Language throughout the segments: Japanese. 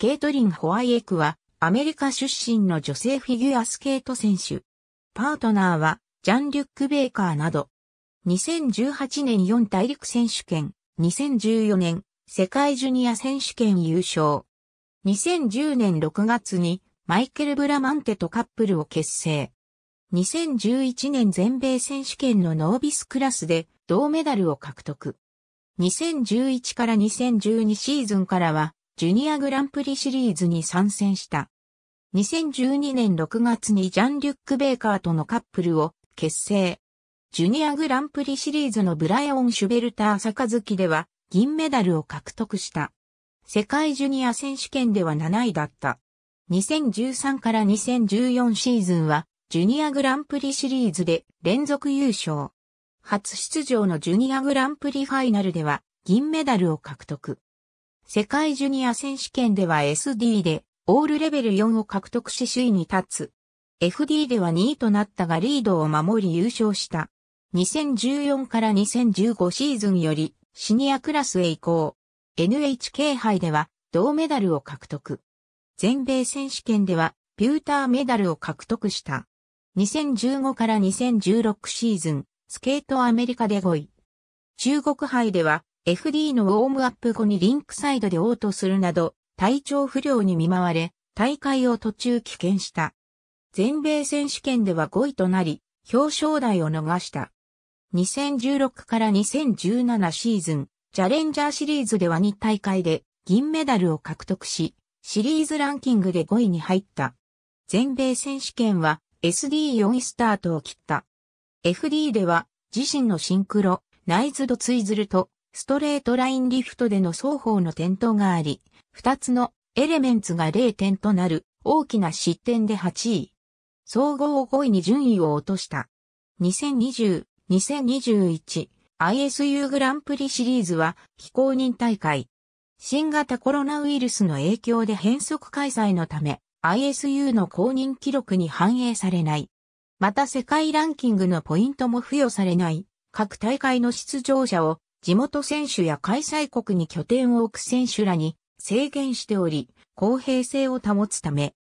ケイトリン・ホワイエクは、アメリカ出身の女性フィギュアスケート選手。パートナーは、ジャン・リュック・ベーカーなど。2018年4大陸選手権、2014年、世界ジュニア選手権優勝。2010年6月に、マイケル・ブラマンテとカップルを結成。2011年全米選手権のノービスクラスで、銅メダルを獲得。2011から2012シーズンからは、ジュニアグランプリシリーズに参戦した。2012年6月にジャン・リュック・ベーカーとのカップルを結成。ジュニアグランプリシリーズのブライオン・シュベルター・サカズキでは銀メダルを獲得した。世界ジュニア選手権では7位だった。2013から2014シーズンはジュニアグランプリシリーズで連続優勝。初出場のジュニアグランプリファイナルでは銀メダルを獲得。世界ジュニア選手権では SD でオールレベル4を獲得し首位に立つ。FD では2位となったがリードを守り優勝した。2014から2015シーズンよりシニアクラスへ移行。NHK 杯では銅メダルを獲得。全米選手権ではピューターメダルを獲得した。2015から2016シーズン、スケートアメリカで5位。中国杯では FD のウォームアップ後にリンクサイドで応答するなど、体調不良に見舞われ、大会を途中棄権した。全米選手権では5位となり、表彰台を逃した。2016から2017シーズン、チャレンジャーシリーズでは2大会で銀メダルを獲得し、シリーズランキングで5位に入った。全米選手権は SD4 位スタートを切った。FD では自身のシンクロ、ナイズドツイズルとストレートラインリフトでの双方の点灯があり、2つのエレメンツが0点となる大きな失点で8位。総合5位に順位を落とした。2020-2021 ISU グランプリシリーズは非公認大会。新型コロナウイルスの影響で変則開催のため、ISU の公認記録に反映されない。また世界ランキングのポイントも付与されない。各大会の出場者を地元選手や開催国に拠点を置く選手らに制限しており、公平性を保つため、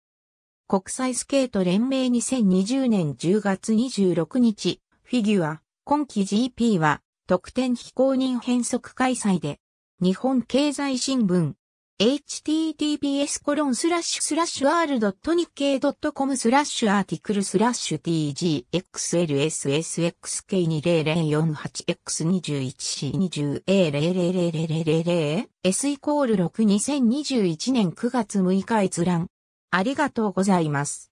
国際スケート連盟2020年10月26日、フィギュア、今季 GP は、特典非公認変則開催で、日本経済新聞、https コロンスラッシュスラッシュ r.nikkei.com スラッシュアーティクルスラッシュ t g x l s s x k 2 0 0 4 8 x 2 1 c 2 0 a 0 0 0 0 s イコール6 2021年9月6日閲覧。ありがとうございます。